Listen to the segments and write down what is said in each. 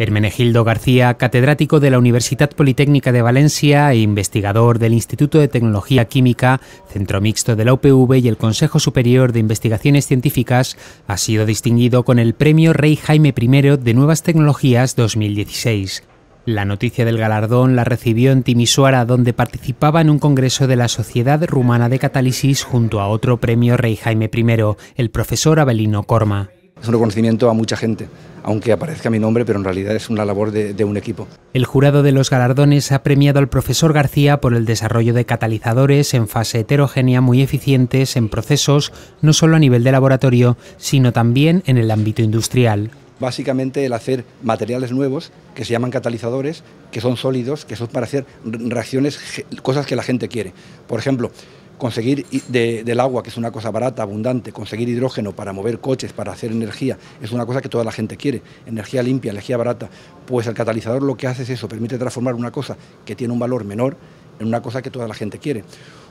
Hermenegildo García, catedrático de la Universidad Politécnica de Valencia e investigador del Instituto de Tecnología Química, Centro Mixto de la UPV y el Consejo Superior de Investigaciones Científicas, ha sido distinguido con el Premio Rey Jaime I de Nuevas Tecnologías 2016. La noticia del galardón la recibió en Timisoara, donde participaba en un congreso de la Sociedad Rumana de Catálisis junto a otro premio Rey Jaime I, el profesor Abelino Corma es un reconocimiento a mucha gente, aunque aparezca mi nombre, pero en realidad es una labor de, un equipo. El jurado de los galardones ha premiado al profesor García por el desarrollo de catalizadores en fase heterogénea muy eficientes en procesos no solo a nivel de laboratorio, sino también en el ámbito industrial. Básicamente el hacer materiales nuevos que se llaman catalizadores, que son sólidos, que son para hacer reacciones, cosas que la gente quiere. Por ejemplo, conseguir del agua, que es una cosa barata, abundante, conseguir hidrógeno para mover coches, para hacer energía, es una cosa que toda la gente quiere, energía limpia, energía barata, pues el catalizador lo que hace es eso, permite transformar una cosa que tiene un valor menor en una cosa que toda la gente quiere.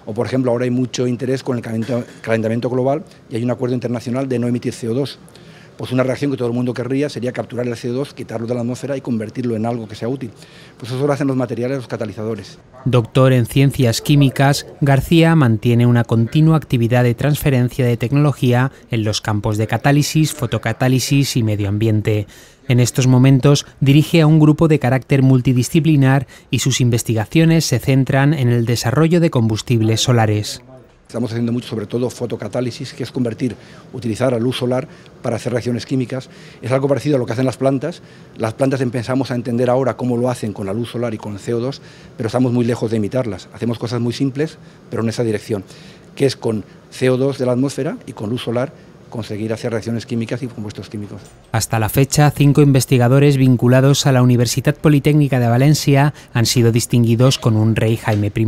O, por ejemplo, ahora hay mucho interés con el calentamiento, global y hay un acuerdo internacional de no emitir CO2 pues una reacción que todo el mundo querría sería capturar el CO2, quitarlo de la atmósfera y convertirlo en algo que sea útil. Pues eso lo hacen los materiales, los catalizadores. Doctor en ciencias químicas, García mantiene una continua actividad de transferencia de tecnología en los campos de catálisis, fotocatálisis y medio ambiente. En estos momentos dirige a un grupo de carácter multidisciplinar y sus investigaciones se centran en el desarrollo de combustibles solares. Estamos haciendo mucho, sobre todo, fotocatálisis, que es convertir, utilizar la luz solar para hacer reacciones químicas. Es algo parecido a lo que hacen las plantas. Las plantas empezamos a entender ahora cómo lo hacen con la luz solar y con CO2, pero estamos muy lejos de imitarlas. Hacemos cosas muy simples, pero en esa dirección, que es con CO2 de la atmósfera y con luz solar conseguir hacer reacciones químicas y compuestos químicos. Hasta la fecha, cinco investigadores vinculados a la Universidad Politécnica de Valencia han sido distinguidos con un rey Jaime I.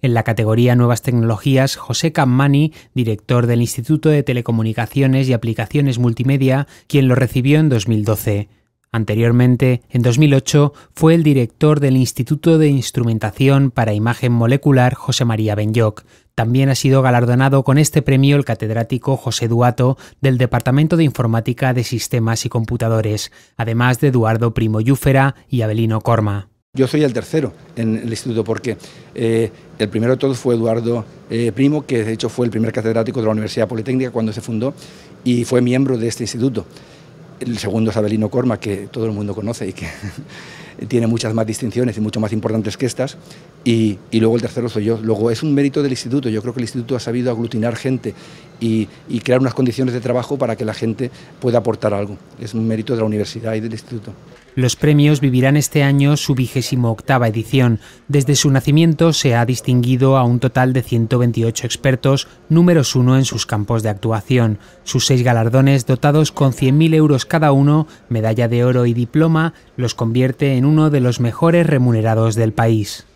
En la categoría Nuevas Tecnologías, José Cammani, director del Instituto de Telecomunicaciones y Aplicaciones Multimedia, quien lo recibió en 2012. Anteriormente, en 2008, fue el director del Instituto de Instrumentación para Imagen Molecular José María Benyoc, también ha sido galardonado con este premio el catedrático José Duato del Departamento de Informática de Sistemas y Computadores, además de Eduardo Primo Yúfera y Abelino Corma. Yo soy el tercero en el instituto porque eh, el primero de todos fue Eduardo eh, Primo, que de hecho fue el primer catedrático de la Universidad Politécnica cuando se fundó y fue miembro de este instituto el segundo es Abelino Corma, que todo el mundo conoce y que tiene muchas más distinciones y mucho más importantes que estas, y, luego el tercero soy yo. Luego es un mérito del instituto, yo creo que el instituto ha sabido aglutinar gente y, y crear unas condiciones de trabajo para que la gente pueda aportar algo. Es un mérito de la universidad y del instituto. Los premios vivirán este año su vigésimo octava edición. Desde su nacimiento se ha distinguido a un total de 128 expertos, números uno en sus campos de actuación. Sus seis galardones, dotados con 100.000 euros cada uno medalla de oro y diploma, los convierte en uno de los mejores remunerados del país.